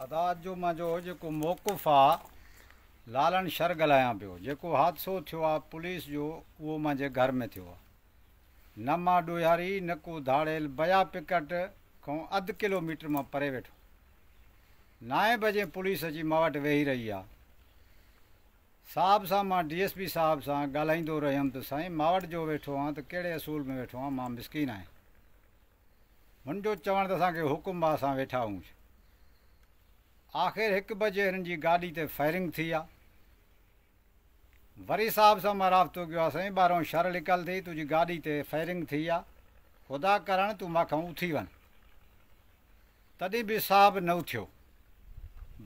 अदा जो मुंहिंजो जेको मौक़ु आहे लालन शर ॻाल्हायां पियो जेको हादसो थियो आहे पुलिस जो उहो मुंहिंजे घर में थियो आहे न मां ॾुहारी न को धाड़ियल बया पिकट खां अधु किलोमीटर मां परे वेठो नाए बजे पुलिस अची मां वटि वेही रही आहे साहब सां मां डी एस पी साहिब सां ॻाल्हाईंदो रहियुमि त साईं मां वटि जो वेठो आहियां त कहिड़े असूल में वेठो आहियां मां मिसकिन आहियां हुनजो चवण त असांखे हुकुम आहे वेठा आख़िर हिकु बजे हिन जी गाॾी ते फायरिंग थी आहे वरी साहब सां मां राब्तो कयो आहे साईं शर निकल थी तुंहिंजी गाॾी ते फायरिंग थी आहे ख़ुदा करण तूं मथां उथी वञु तॾहिं बि साहब न उथियो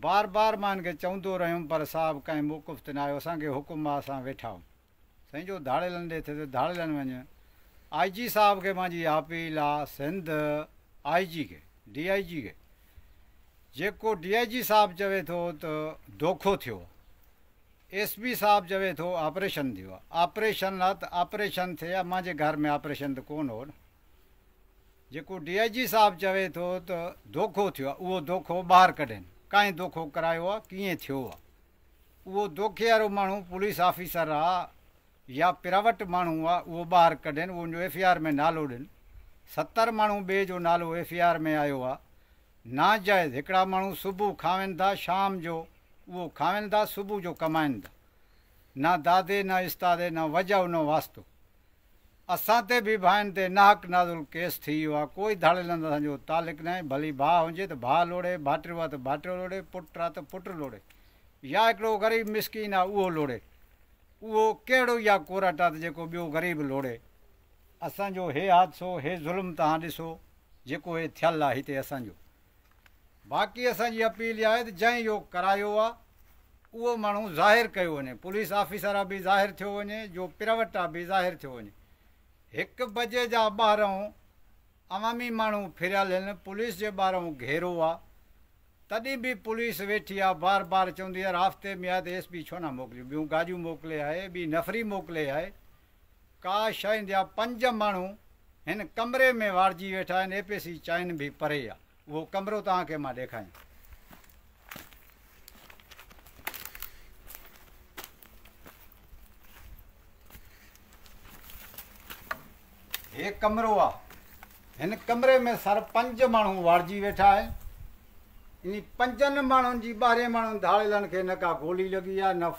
बार बार मां हिन चवंदो रहियुमि पर साहब कंहिं मौक़ु त न आयो असांखे हुकुम आहे असां वेठा आहियूं साईं जो धारेलनि ॾे थिए त धारेलनि आई जी साहब खे मुंहिंजी अपील आहे सिंध आई जी खे डी आई जी खे जेको डी आई जी साहिबु चवे थो त धोखो थियो एस पी साहिबु चवे थो ऑपरेशन थियो आहे ऑपरेशन आहे त ऑपरेशन थिए आहे मुंहिंजे घर में ऑपरेशन त कोन हो जेको डी आई जी साहिबु चवे थो त धोखो थियो आहे उहो दोखो ॿाहिरि कढनि काई धोखो करायो आहे कीअं थियो आहे उहो दोखे वारो माण्हू पुलिस ऑफिसर आहे या प्रायवेट माण्हू आहे उहो ॿाहिरि कढनि उहो एफ आई आर में नालो ॾियनि सतरि माण्हू ॿिए जो नालो एफ आई आर में आयो आहे नाजाइज़ हिकिड़ा माण्हू सुबुह खाइनि था शाम जो उहो खाइनि था सुबुह जो कमाइनि था न दादे न इस्तादे न वजह न वास्तो असां ते बि भाइनि ते नाहक नाज़ुल केस थी वियो आहे कोई धड़ियल असांजो तालिक न आहे भली भाउ हुजे त भाउ लोड़े भाटियो आहे त भाटियो लोड़े पुटु आहे त पुटु लोड़े या हिकिड़ो ग़रीब मिसकिन आहे उहो लोड़े उहो कहिड़ो इहा कोरट आहे त जेको ॿियो ग़रीब लोड़े असांजो हे हादसो हे ज़ुल्म तव्हां ॾिसो जेको हे थियल आहे हिते असांजो बाक़ी असांजी अपील इहा आहे त जंहिं इहो करायो आहे उहो माण्हू ज़ाहिर कयो वञे पुलिस ऑफिसर बि ज़ाहिर थियो वञे जो प्रेवेटा बि ज़ाहिर थियो वञे हिकु बजे जा ॿाहिरों अवामी माण्हू फिरियल आहिनि पुलिस जे ॿाहिरों घेरो आहे तॾहिं बि पुलिस वेठी आहे बार बार चवंदी आहे रफ़्ते में आहे त एस पी छो न मोकिलियो ॿियूं गाॾियूं मोकिले आहे ॿी नफ़री मोकिले आहे का शइ जा पंज माण्हू हिन कमरे में वाड़िजी वेठा आहिनि ए पी सी चाइन बि परे आहे उहो कमिरो तव्हांखे तो मां ॾेखारियां हे कमिरो कमरे में सर पंज माण्हू वेठा आहिनि इन पंजनि माण्हुनि जी ॿारहें माण्हुनि धाड़ेलनि खे गोली लॻी आहे न